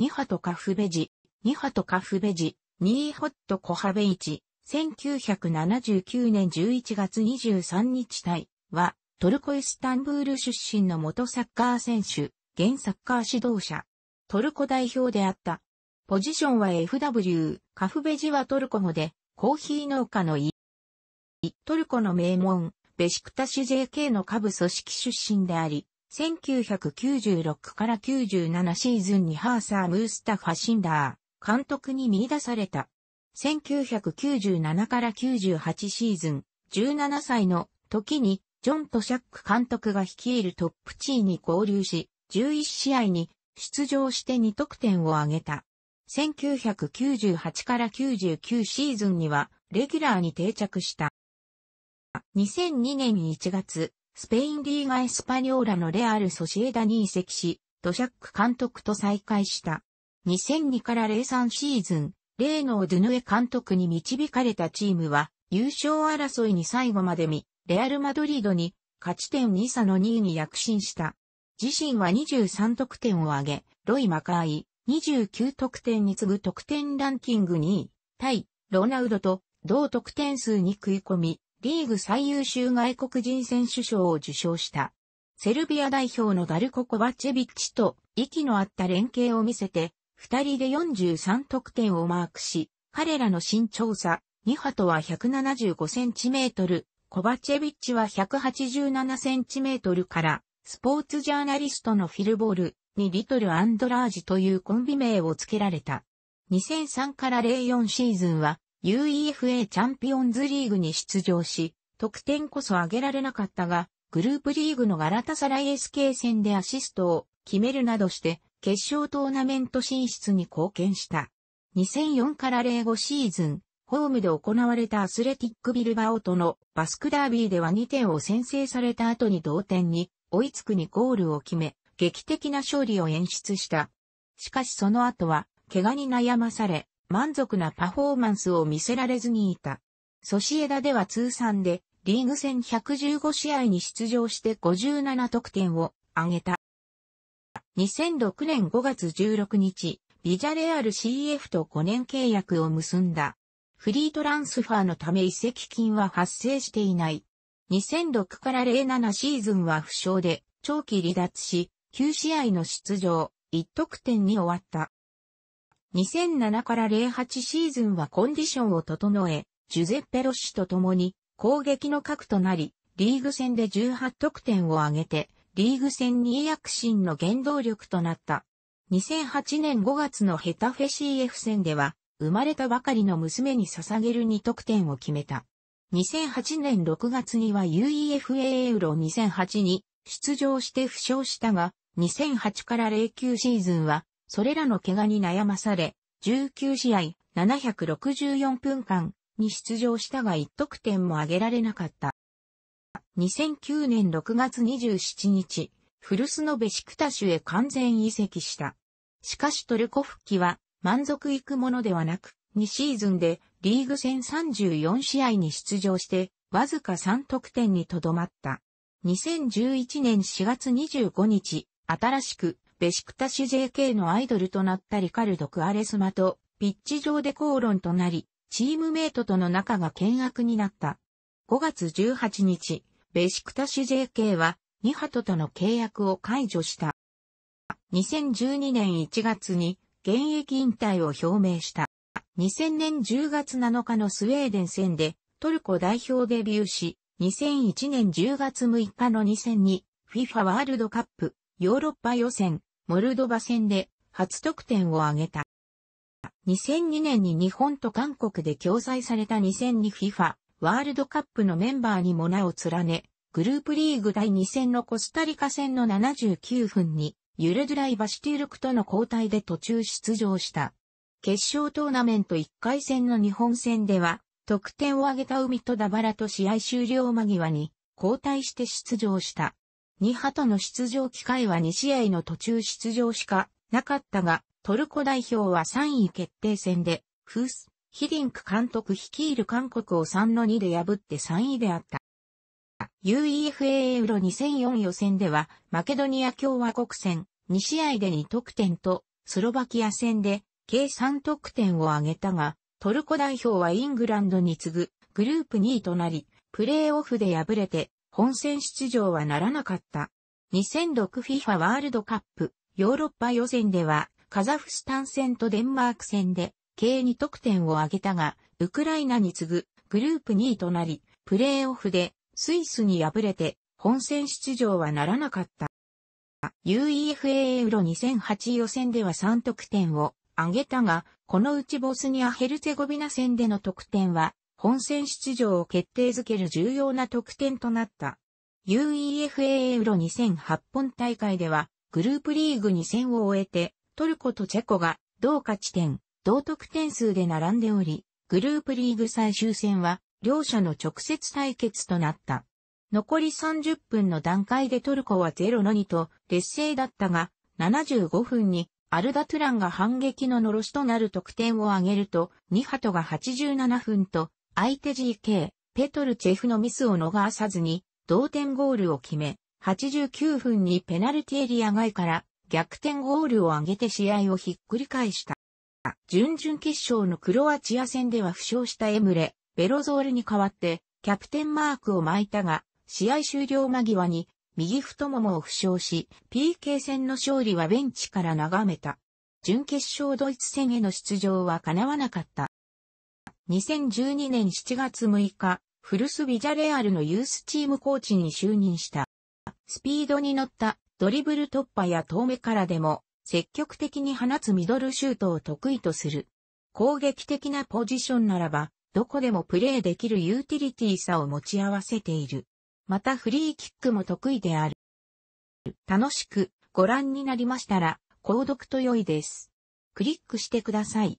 ニハトカフベジ、ニハトカフベジ、ニーホットコハベイチ、1979年11月23日対は、トルコイスタンブール出身の元サッカー選手、現サッカー指導者、トルコ代表であった。ポジションは FW、カフベジはトルコ語で、コーヒー農家のイ。トルコの名門、ベシクタシュ JK の下部組織出身であり、1996から97シーズンにハーサー・ムースタファ・シンダー、監督に見出された。1997から98シーズン、17歳の時に、ジョン・とシャック監督が率いるトップチーに合流し、11試合に出場して2得点を挙げた。1998から99シーズンには、レギュラーに定着した。2002年1月、スペインリーガエスパニョーラのレアル・ソシエダに移籍し、ドシャック監督と再会した。2002から03シーズン、レーノー・ドゥヌエ監督に導かれたチームは、優勝争いに最後まで見、レアル・マドリードに勝ち点2差の2位に躍進した。自身は23得点を挙げ、ロイ・マカーイ、29得点に次ぐ得点ランキング2位、対、ロナウドと同得点数に食い込み、リーグ最優秀外国人選手賞を受賞した。セルビア代表のダルコ・コバチェビッチと息の合った連携を見せて、二人で43得点をマークし、彼らの身長差、ニハトは175センチメートル、コバチェビッチは187センチメートルから、スポーツジャーナリストのフィルボールにリトル・アンドラージというコンビ名を付けられた。2003から04シーズンは UEFA チャンピオンズリーグに出場し、得点こそ上げられなかったが、グループリーグのガラタサライ SK 戦でアシストを決めるなどして、決勝トーナメント進出に貢献した。2004から05シーズン、ホームで行われたアスレティックビルバオとのバスクダービーでは2点を先制された後に同点に追いつくにゴールを決め、劇的な勝利を演出した。しかしその後は、怪我に悩まされ、満足なパフォーマンスを見せられずにいた。ソシエダでは通算でリーグ戦115試合に出場して57得点を挙げた。2006年5月16日、ビジャレアル CF と5年契約を結んだ。フリートランスファーのため移籍金は発生していない。2006から07シーズンは負傷で長期離脱し、9試合の出場、1得点に終わった。2007から08シーズンはコンディションを整え、ジュゼッペ・ロッシと共に攻撃の核となり、リーグ戦で18得点を挙げて、リーグ戦アク躍進の原動力となった。2008年5月のヘタフェ CF 戦では、生まれたばかりの娘に捧げる2得点を決めた。2008年6月には UEFA ユーロ2008に出場して負傷したが、2008から09シーズンはそれらの怪我に悩まされ、19試合764分間に出場したが1得点も挙げられなかった。2009年6月27日、古巣のベシクタシュへ完全移籍した。しかしトルコ復帰は満足いくものではなく、2シーズンでリーグ戦34試合に出場して、わずか3得点にとどまった。2011年4月25日、新しくベシクタシ JK のアイドルとなったリカルド・クアレスマと、ピッチ上で口論となり、チームメイトとの仲が険悪になった。5月18日、ベシクタシ JK は、ニハトとの契約を解除した。2012年1月に現役引退を表明した。2000年10月7日のスウェーデン戦でトルコ代表デビューし、2001年10月6日の2002 FIFA ワールドカップヨーロッパ予選モルドバ戦で初得点を挙げた。2002年に日本と韓国で共催された 2002FIFA ワールドカップのメンバーにも名を連ね、グループリーグ第2戦のコスタリカ戦の79分に、ユルドライバシティルクとの交代で途中出場した。決勝トーナメント1回戦の日本戦では、得点を挙げた海とダバラと試合終了間際に交代して出場した。2波との出場機会は2試合の途中出場しかなかったが、トルコ代表は3位決定戦で、フース、ヒディンク監督率いる韓国を3の2で破って3位であった。UEFA ユーロ2004予選では、マケドニア共和国戦2試合で2得点と、スロバキア戦で計3得点を挙げたが、トルコ代表はイングランドに次ぐグループ2位となり、プレーオフで敗れて本戦出場はならなかった。2006FIFA ワールドカップヨーロッパ予選ではカザフスタン戦とデンマーク戦で計2得点を挙げたが、ウクライナに次ぐグループ2位となり、プレーオフでスイスに敗れて本戦出場はならなかった。UEFA ユーロ2008予選では3得点を挙げたが、このうちボスニア・ヘルツェゴビナ戦での得点は本戦出場を決定づける重要な得点となった。UEFA ユウロ2008本大会では、グループリーグ2戦を終えて、トルコとチェコが同価値点、同得点数で並んでおり、グループリーグ最終戦は、両者の直接対決となった。残り30分の段階でトルコは0の2と劣勢だったが、75分にアルダトゥランが反撃の呪しとなる得点を挙げると、ニハトが87分と相手 GK、ペトルチェフのミスを逃さずに、同点ゴールを決め、89分にペナルティエリア外から逆転ゴールを挙げて試合をひっくり返した。準々決勝のクロアチア戦では負傷したエムレ、ベロゾールに代わってキャプテンマークを巻いたが、試合終了間際に右太ももを負傷し、PK 戦の勝利はベンチから眺めた。準決勝ドイツ戦への出場は叶わなかった。2012年7月6日、古巣ビジャレアルのユースチームコーチに就任した。スピードに乗ったドリブル突破や遠目からでも積極的に放つミドルシュートを得意とする。攻撃的なポジションならば、どこでもプレーできるユーティリティさを持ち合わせている。またフリーキックも得意である。楽しくご覧になりましたら、購読と良いです。クリックしてください。